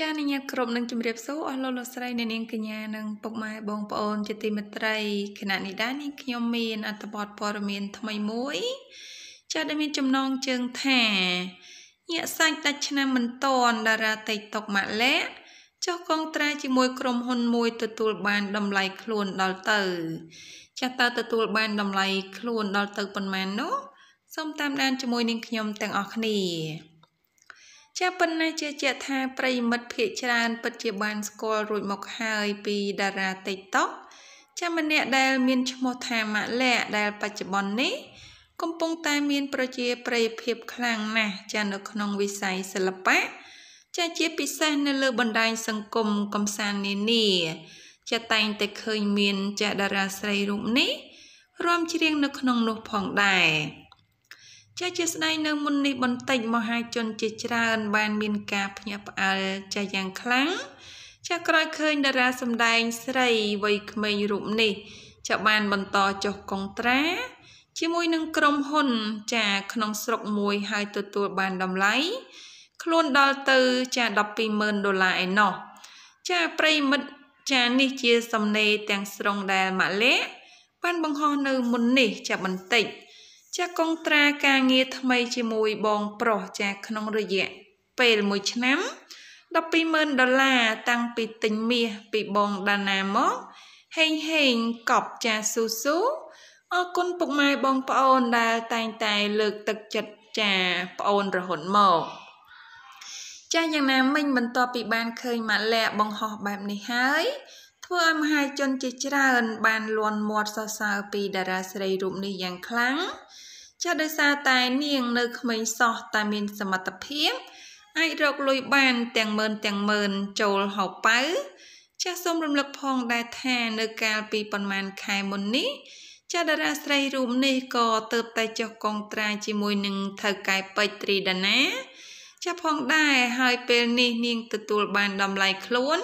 ចានញ្ញាគ្រប់នឹងជម្រាបសួរអស់លោកលោកស្រីអ្នកនាងកញ្ញានិងពុកម៉ែបងប្អូនជាទីមេត្រីគណៈនេះដែរនេះខ្ញុំមានអត្ថបទព័ត៌មាន ថ្មីមួយចាដែលមានចំណងជើងថាញាក់សាច់ដាច់ឆ្នាំមិនតនតារា TikTok ម៉ាក់លាក់ចុះកងត្រាជាមួយក្រុមហ៊ុនមួយទទួលបានតម្លៃខ្លួនដល់ទៅចាតើទទួលបានតម្លៃខ្លួនដល់ទៅប៉ុន្មាននោះសូមតាមដានជាមួយនឹងខ្ញុំទាំងអស់គ្នាចាប៉ុន្តែជាជាក់ថាប្រិមិត្តភាកច្រើនពិតជាបានស្គាល់រួចមកហើយពីតារា TikTok ចាម្នាក់ដែលមានឈ្មោះថាម៉ាក់លាក់ដែលបច្ចុប្បន្ននេះ កំពុងតែមាន ប្រជាប្រិយភាពខ្លាំងណាស់ចានៅក្នុងវិស័យសិល្បៈចាជាពិសេសនៅលើបណ្ដាញសង្គមកំសាន្តនានាចាតែងតែឃើញមានចាតារាស្រីរូបនេះរួមច្រៀងនៅក្នុងនោះផងដែរចាជាស្ដែងនៅមុននេះបន្តិចមហាជនជាច្រើន បានមានការភ្ញាក់ផ្អើលចាយ៉ាងខ្លាំងចាក្រោយឃើញតារាសម្ដែងស្រីវ័យក្មេងរូបនេះ ចាបានបន្តចុះកងត្រា ជាមួយនឹងក្រុមហ៊ុន ចាក្នុងស្រុកមួយហើយទទួលបានតម្លៃខ្លួនដល់ទៅចា120000ដុល្លារឯណោះចាប្រិមិត្តចានេះជាសំណេរទាំងស្រុងដែលម៉ាឡេបានបង្ហោះនៅមុននេះចាបន្តិចចាកងត្រាការងារថ្មីជាមួយបងប្រុសចាក្នុងរយៈពេល1ឆ្នាំ120000ដុល្លារតាំងពីទិញមាសពីបងដាណាមក ហេងហេងកប់ចាស៊ូស៊ូអរគុណពុកម៉ែបងប្អូនដែលតែងតែលើកទឹកចិត្តចាប្អូនរហូតមក ចាយ៉ាងណាមិញបន្ទាប់ពីបានឃើញម៉ាក់លាក់បង្ហោះបែបនេះហើយធ្វើឲ្យមហាជនជាច្រើនបានលន់មាត់សរសើរពីតារាស្រីរូបនេះយ៉ាងខ្លាំងចាដោយសារតែនាងនៅក្មេងសោះតែមានសមត្ថភាពអាចរកលុយបានទាំងម៉ឺនទាំងម៉ឺនចូលហោប៉ៅចាសសូមរំលឹកផងដែរថានៅកាលពីប្រហែលខែមុននេះចាតារាស្រីរូបនេះក៏ទៅតែចុះកងត្រាជាមួយនឹងថៅកែពេជ្រត្រីដាណាចាផងដែរហើយពេលនេះនាងទទួលបានតម្លៃខ្លួន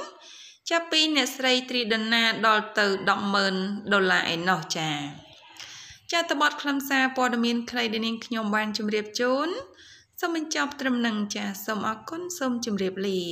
ចាប់ពីអ្នកស្រីត្រីដណា ដល់ទៅ100000ដុល្លារឯណោះចាចាតបតខ្លឹមសារព័ត៌មានខ្លីដែលនាងខ្ញុំបាន ជម្រាបជូនសូមបញ្ចប់ត្រឹមនឹងចាសូមអរគុណសូមជម្រាបលា